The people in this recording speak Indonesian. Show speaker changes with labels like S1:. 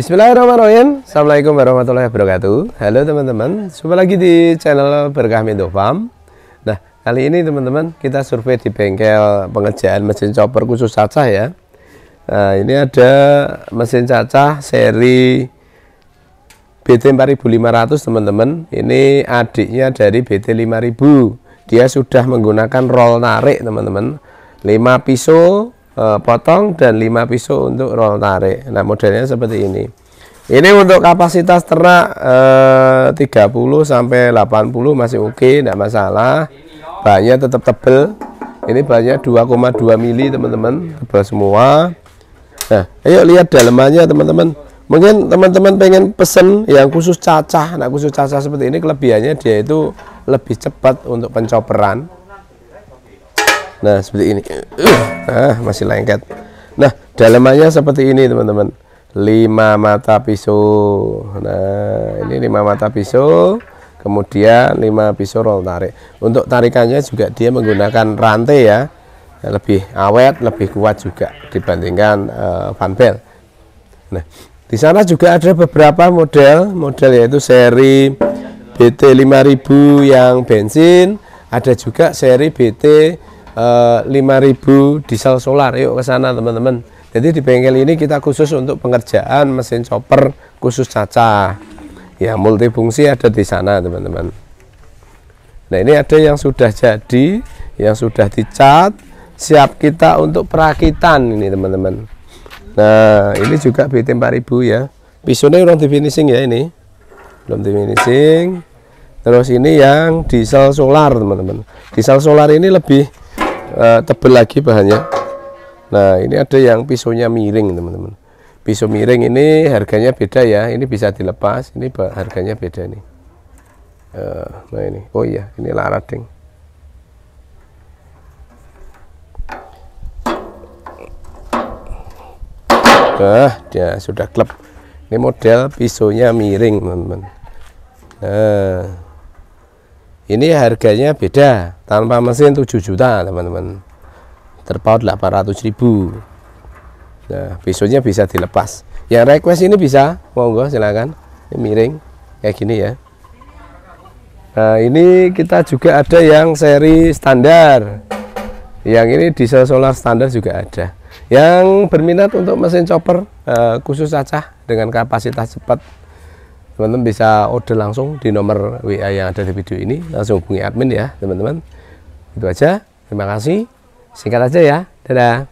S1: Bismillahirrahmanirrahim Assalamualaikum warahmatullahi wabarakatuh Halo teman-teman Jumpa lagi di channel Berkah Mindo Nah kali ini teman-teman Kita survei di bengkel pengerjaan mesin chopper khusus cacah ya Nah ini ada mesin cacah seri BT 4500 teman-teman Ini adiknya dari BT 5000 Dia sudah menggunakan roll narik teman-teman 5 pisau Eh, potong dan 5 pisau untuk roll tarik nah modelnya seperti ini ini untuk kapasitas ternak eh, 30 sampai 80 masih oke okay, tidak masalah banyak tetap tebel ini banyak 2,2 mili teman-teman tebal semua nah ayo lihat dalamannya teman-teman mungkin teman-teman pengen pesen yang khusus cacah nah khusus cacah seperti ini kelebihannya dia itu lebih cepat untuk pencoperan nah seperti ini ah masih lengket nah dalamannya seperti ini teman-teman lima mata pisau nah ini lima mata pisau kemudian lima pisau roll tarik untuk tarikannya juga dia menggunakan rantai ya lebih awet lebih kuat juga dibandingkan uh, eh, fan bell nah di sana juga ada beberapa model model yaitu seri BT 5000 yang bensin ada juga seri BT 5000 eh, diesel solar yuk ke sana teman-teman jadi di bengkel ini kita khusus untuk pengerjaan mesin chopper khusus caca ya multifungsi ada di sana teman-teman nah ini ada yang sudah jadi yang sudah dicat siap kita untuk perakitan ini teman-teman nah ini juga BT 4000 ya pisonnya orang di finishing ya ini belum di finishing terus ini yang diesel solar teman-teman diesel solar ini lebih uh, tebel lagi bahannya nah ini ada yang pisaunya miring teman-teman pisau miring ini harganya beda ya ini bisa dilepas ini harganya beda nih eh, uh, nah ini oh iya ini larading Nah, dia sudah klep. Ini model pisaunya miring, teman-teman. Nah, ini harganya beda tanpa mesin 7 juta teman-teman terpaut 800 ribu nah besoknya bisa dilepas yang request ini bisa monggo silakan ini miring kayak gini ya nah ini kita juga ada yang seri standar yang ini diesel solar standar juga ada yang berminat untuk mesin chopper eh, khusus cacah dengan kapasitas cepat teman-teman bisa order langsung di nomor WA yang ada di video ini langsung hubungi admin ya teman-teman itu aja terima kasih singkat aja ya dadah